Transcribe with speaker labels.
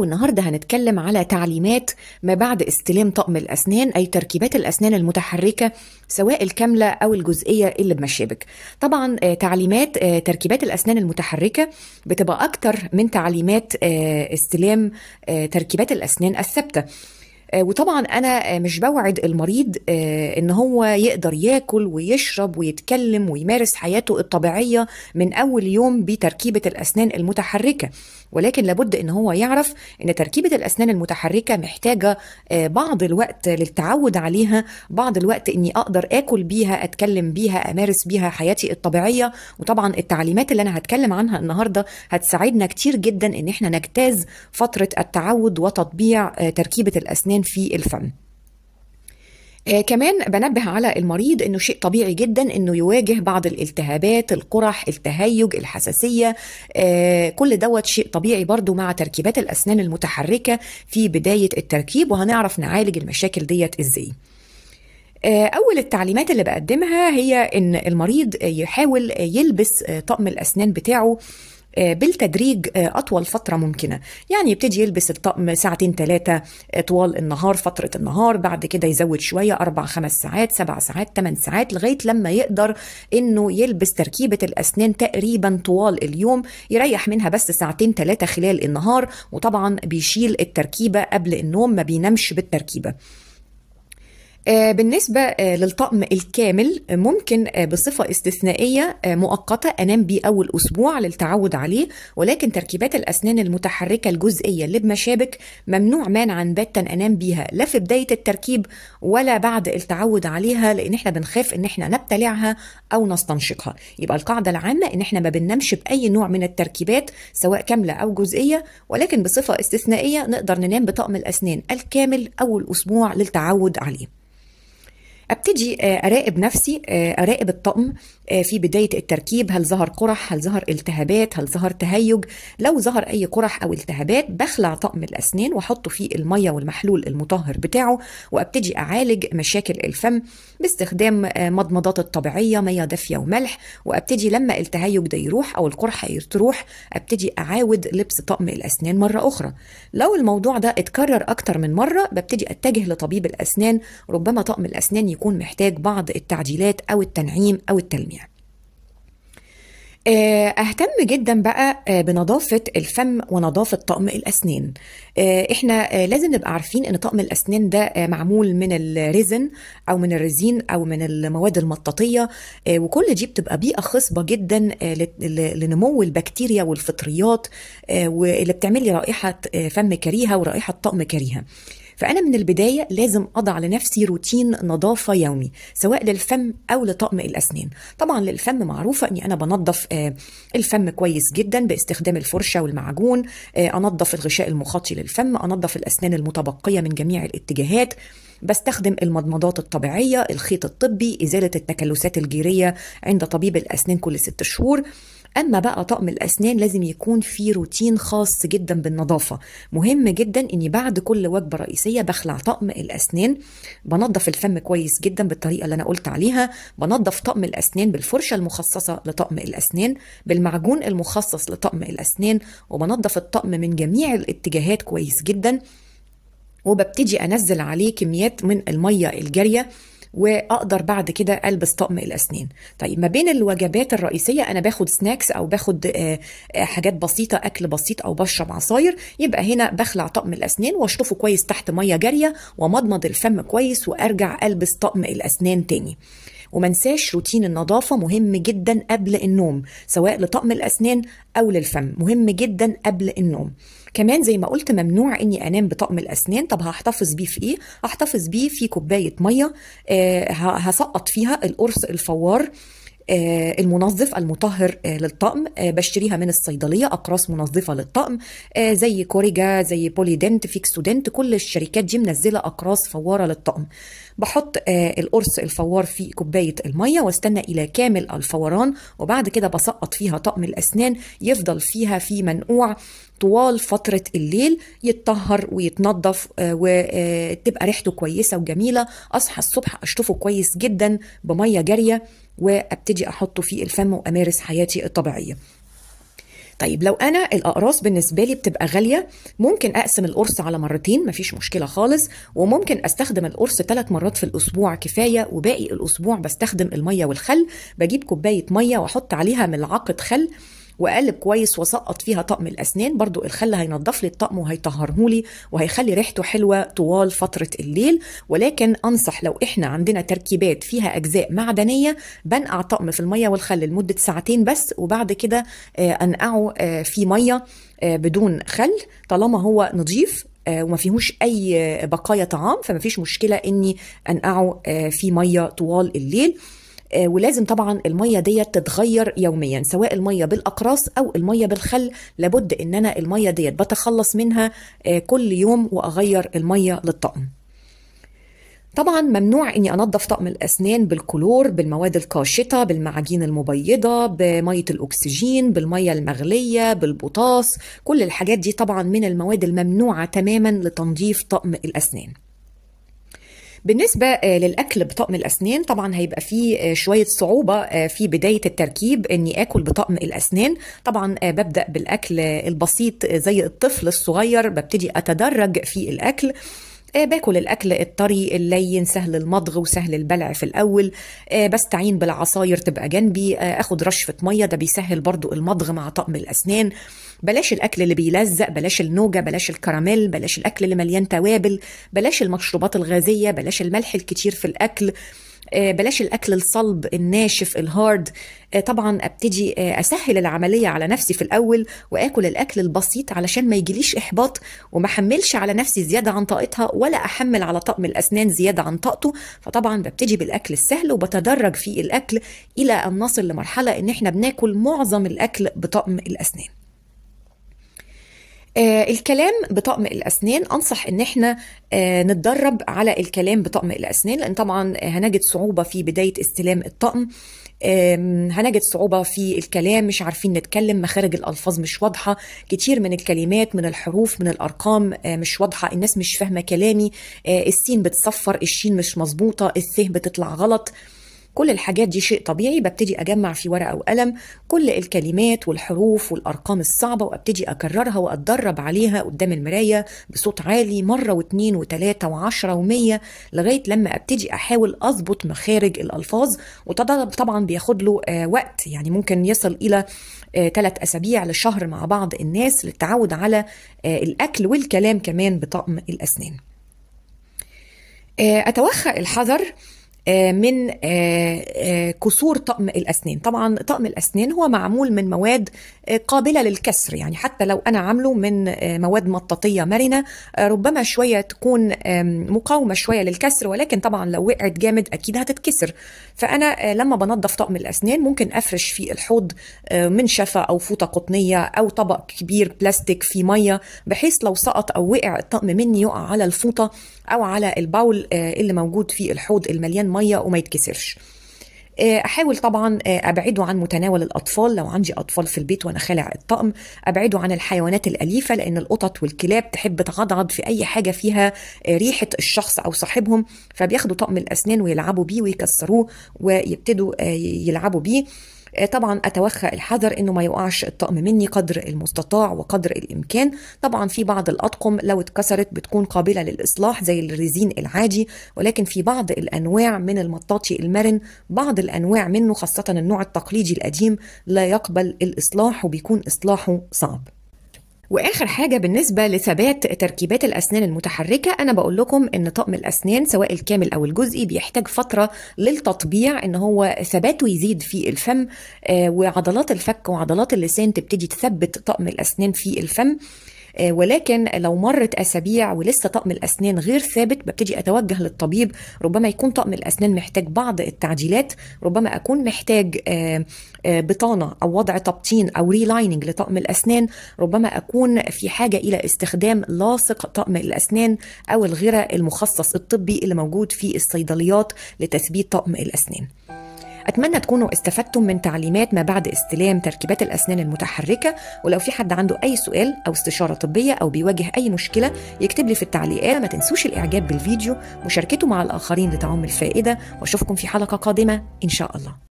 Speaker 1: والنهارده هنتكلم على تعليمات ما بعد استلام طقم الاسنان اي تركيبات الاسنان المتحركه سواء الكامله او الجزئيه اللي بمشيبك طبعا آه، تعليمات آه، تركيبات الاسنان المتحركه بتبقى اكتر من تعليمات آه، استلام تركيبات الاسنان الثابته آه، وطبعا انا آه، مش بوعد المريض آه، ان هو يقدر ياكل ويشرب ويتكلم ويمارس حياته الطبيعيه من اول يوم بتركيبه الاسنان المتحركه ولكن لابد ان هو يعرف ان تركيبه الاسنان المتحركه محتاجه بعض الوقت للتعود عليها بعض الوقت اني اقدر اكل بيها اتكلم بيها امارس بيها حياتي الطبيعيه وطبعا التعليمات اللي انا هتكلم عنها النهارده هتساعدنا كتير جدا ان احنا نجتاز فتره التعود وتطبيع تركيبه الاسنان كمان في الفم آه كمان بنبه على المريض انه شيء طبيعي جدا انه يواجه بعض الالتهابات القرح التهيج الحساسيه آه كل دوت شيء طبيعي برضو مع تركيبات الاسنان المتحركه في بدايه التركيب وهنعرف نعالج المشاكل ديت ازاي آه، أول التعليمات اللي بقدمها هي إن المريض يحاول يلبس آه، طقم الأسنان بتاعه آه، بالتدريج آه، أطول فترة ممكنة يعني يبتدي يلبس الطقم ساعتين ثلاثة آه، طوال النهار فترة النهار بعد كده يزود شوية أربع خمس ساعات سبع ساعات ثمان ساعات لغاية لما يقدر إنه يلبس تركيبة الأسنان تقريبا طوال اليوم يريح منها بس ساعتين ثلاثة خلال النهار وطبعا بيشيل التركيبة قبل النوم ما بينامش بالتركيبة آه، بالنسبة آه، للطقم الكامل آه، ممكن بصفة استثنائية مؤقتة أنام بيه أول أسبوع للتعود عليه ولكن تركيبات الأسنان المتحركة الجزئية اللي بمشابك ممنوع مانعا باتا أنام بيها لا في بداية التركيب ولا بعد التعود عليها لأن احنا بنخاف إن احنا نبتلعها أو نستنشقها يبقى القاعدة العامة إن احنا ما بننامش بأي نوع من التركيبات سواء كاملة أو جزئية ولكن بصفة استثنائية نقدر ننام بطقم الأسنان الكامل أول أسبوع للتعود عليه ابتدي آه، اراقب نفسي آه، اراقب الطقم آه، في بدايه التركيب هل ظهر قرح هل ظهر التهابات هل ظهر تهيج لو ظهر اي قرح او التهابات بخلع طقم الاسنان واحطه في الميه والمحلول المطهر بتاعه وابتدي اعالج مشاكل الفم باستخدام مضمضات الطبيعيه ميه دافيه وملح وابتدي لما التهيج ده يروح او القرحه تروح ابتدي اعاود لبس طقم الاسنان مره اخرى لو الموضوع ده اتكرر اكتر من مره ببتدي اتجه لطبيب الاسنان ربما طقم الاسنان يكون محتاج بعض التعديلات أو التنعيم أو التلميع آه، اهتم جدا بقى آه، بنظافه الفم ونظافه طقم الاسنان آه، احنا لازم نبقى عارفين ان طقم الاسنان ده معمول من الريزن او من الريزين او من المواد المطاطيه وكل دي بتبقى بيئه خصبه جدا لنمو البكتيريا والفطريات واللي بتعمل لي رائحه فم كريهه ورائحه طقم كريهه فأنا من البداية لازم أضع لنفسي روتين نظافة يومي سواء للفم أو لطقم الأسنان طبعا للفم معروفة أني أنا بنظف آه، الفم كويس جدا باستخدام الفرشة والمعجون آه، أنظف الغشاء المخاطي للفم أنظف الأسنان المتبقية من جميع الاتجاهات بستخدم المضمضات الطبيعية الخيط الطبي إزالة التكلسات الجيرية عند طبيب الأسنان كل ست شهور اما بقى طقم الاسنان لازم يكون فيه روتين خاص جدا بالنظافه مهم جدا اني بعد كل وجبه رئيسيه بخلع طقم الاسنان بنظف الفم كويس جدا بالطريقه اللي انا قلت عليها بنظف طقم الاسنان بالفرشه المخصصه لطقم الاسنان بالمعجون المخصص لطقم الاسنان وبنظف الطقم من جميع الاتجاهات كويس جدا وببتدي انزل عليه كميات من الميه الجاريه واقدر بعد كده البس طقم الاسنان طيب ما بين الوجبات الرئيسيه انا باخد سناكس او باخد آه، آه، حاجات بسيطه اكل بسيط او بشرب عصاير يبقى هنا بخلع طقم الاسنان واشطفه كويس تحت ميه جاريه ومضمض الفم كويس وارجع البس طقم الاسنان تاني ومنساش روتين النظافة مهم جدا قبل النوم سواء لطقم الأسنان أو للفم مهم جدا قبل النوم كمان زي ما قلت ممنوع اني انام بطقم الاسنان طب هحتفظ بيه في ايه هحتفظ بيه في كوبايه ميه آه هسقط فيها القرص الفوار آه، المنظف المطهر آه، للطقم آه، بشتريها من الصيدليه اقراص منظفه للطقم زي كوريجا زي بوليدنت فيكسودنت كل الشركات دي منزله اقراص فواره للطقم بحط آه، القرص الفوار في كوبايه الميه واستنى الى كامل الفوران وبعد كده بسقط فيها طقم الاسنان يفضل فيها في منقوع طوال فترة الليل يتطهر ويتنظف آه، وتبقى آه، ريحته كويسة وجميلة أصحى الصبح أشطفه كويس جدا بمية جارية وابتدي أحطه في الفم وأمارس حياتي الطبيعية طيب لو انا الاقراص بالنسبه لي بتبقى غاليه ممكن اقسم القرص على مرتين مفيش مشكله خالص وممكن استخدم القرص ثلاث مرات في الاسبوع كفايه وباقي الاسبوع بستخدم الميه والخل بجيب كوبايه ميه واحط عليها ملعقه خل وأقلب كويس وأسقط فيها طقم الاسنان برضو الخل هينضف لي الطقم وهيطهرهولي وهيخلي ريحته حلوه طوال فتره الليل ولكن انصح لو احنا عندنا تركيبات فيها اجزاء معدنيه بنقع طقم في الميه والخل لمده ساعتين بس وبعد كده آه، انقعه آه، في ميه آه، بدون خل طالما هو نظيف وما فيهوش اي بقايا طعام فما فيش مشكله اني انقعه في ميه طوال الليل آه، ولازم طبعا الميه ديت تتغير يوميا سواء الميه بالاقراص او الميه بالخل لابد ان انا الميه ديت بتخلص منها آه، كل يوم واغير الميه للطقم طبعا ممنوع اني انظف طقم الاسنان بالكلور بالمواد القاشطه بالمعاجين المبيضه بميه الاكسجين بالميه المغليه بالبوطاس كل الحاجات دي طبعا من المواد الممنوعه تماما لتنظيف طقم الاسنان بالنسبة آه، للأكل بطقم الأسنان طبعا هيبقى فيه آه، شوية صعوبة آه، في بداية التركيب إني آكل بطقم الأسنان طبعا ببدأ بالأكل البسيط زي الطفل الصغير ببتدي أتدرج في الأكل آه، باكل الاكل الطري اللين سهل المضغ وسهل البلع في الاول آه، بستعين بالعصاير تبقى جنبي آه، اخد رشفه ميه ده بيسهل برضو المضغ مع طقم الاسنان بلاش الاكل اللي بيلزق بلاش النوجه بلاش الكراميل بلاش الاكل اللي مليان توابل بلاش المشروبات الغازيه بلاش الملح الكتير في الاكل آه، بلاش الاكل الصلب الناشف الهارد آه، طبعا ابتدي آه، اسهل العمليه على نفسي في الاول واكل الاكل البسيط علشان ما يجيليش احباط وما احملش على نفسي زياده عن طاقتها ولا احمل على طقم الاسنان زياده عن طاقته فطبعا ببتدي بالاكل السهل وبتدرج في الاكل الى ان نصل لمرحله ان احنا بناكل معظم الاكل بطقم الاسنان آه الكلام بطقم الاسنان انصح ان احنا آه نتدرب على الكلام بطقم الاسنان لان طبعا هنجد صعوبه في بدايه استلام الطقم هنجد صعوبة في الكلام مش عارفين نتكلم مخارج الألفاظ مش واضحة كتير من الكلمات من الحروف من الأرقام آه، مش واضحة الناس مش فاهمة كلامي آه، السين بتصفر الشين مش مظبوطة الثه بتطلع غلط كل الحاجات دي شيء طبيعي ببتدي اجمع في ورقه وقلم كل الكلمات والحروف والارقام الصعبه وابتدي اكررها واتدرب عليها قدام المرايه بصوت عالي مره واتنين وتلاته وعشره وميه لغايه لما ابتدي احاول اظبط مخارج الالفاظ وده طبعا بياخد له آه، وقت يعني ممكن يصل الى ثلاث آه، اسابيع لشهر مع بعض الناس للتعود على آه، الاكل والكلام كمان بطقم الاسنان اتوخى الحذر آه، من آه، آه، كسور طقم الاسنان طبعا طقم الاسنان هو معمول من مواد قابله للكسر يعني حتى لو انا عامله من مواد مطاطيه مرنه ربما شويه تكون مقاومه شويه للكسر ولكن طبعا لو وقعت جامد اكيد هتتكسر فانا لما بنضف طقم الاسنان ممكن افرش فيه الحوض من شفا او فوطه قطنيه او طبق كبير بلاستيك فيه ميه بحيث لو سقط او وقع الطقم مني يقع على الفوطه او على الباول اللي موجود في الحوض المليان الميه وما يتكسرش آه، احاول طبعا آه، ابعده عن متناول الاطفال لو عندي اطفال في البيت وانا خالع الطقم ابعده عن الحيوانات الاليفه لان القطط والكلاب تحب تعضعض في اي حاجه فيها آه، ريحه الشخص او صاحبهم فبياخدوا طقم الاسنان ويلعبوا بيه ويكسروه ويبتدوا يلعبوا بيه آه، طبعا أتوخى الحذر أنه ما يوقعش الطقم مني قدر المستطاع وقدر الإمكان طبعا في بعض الأطقم لو اتكسرت بتكون قابلة للإصلاح زي الريزين العادي ولكن في بعض الأنواع من المطاطي المرن بعض الأنواع منه خاصة النوع التقليدي القديم لا يقبل الإصلاح وبيكون إصلاحه صعب واخر حاجه بالنسبه لثبات تركيبات الاسنان المتحركه انا بقول لكم ان طقم الاسنان سواء الكامل او الجزئي بيحتاج فتره للتطبيع ان هو ثباته يزيد في الفم آه، وعضلات الفك وعضلات اللسان تبتدي تثبت طقم الاسنان في الفم آه، ولكن لو مرت أسابيع ولسه طقم الأسنان غير ثابت ببتدي أتوجه للطبيب ربما يكون طقم الأسنان محتاج بعض التعديلات ربما أكون محتاج آه، آه، بطانة أو وضع تبطين أو ريلايننج لطقم الأسنان ربما أكون في حاجة إلى استخدام لاصق طقم الأسنان أو الغرة المخصص الطبي اللي موجود في الصيدليات لتثبيت طقم الأسنان أتمنى تكونوا استفدتم من تعليمات ما بعد استلام تركيبات الأسنان المتحركة ولو في حد عنده أي سؤال أو استشارة طبية أو بيواجه أي مشكلة يكتب لي في التعليقات ما تنسوش الإعجاب بالفيديو مشاركته مع الآخرين لتعم الفائدة وأشوفكم في حلقة قادمة إن شاء الله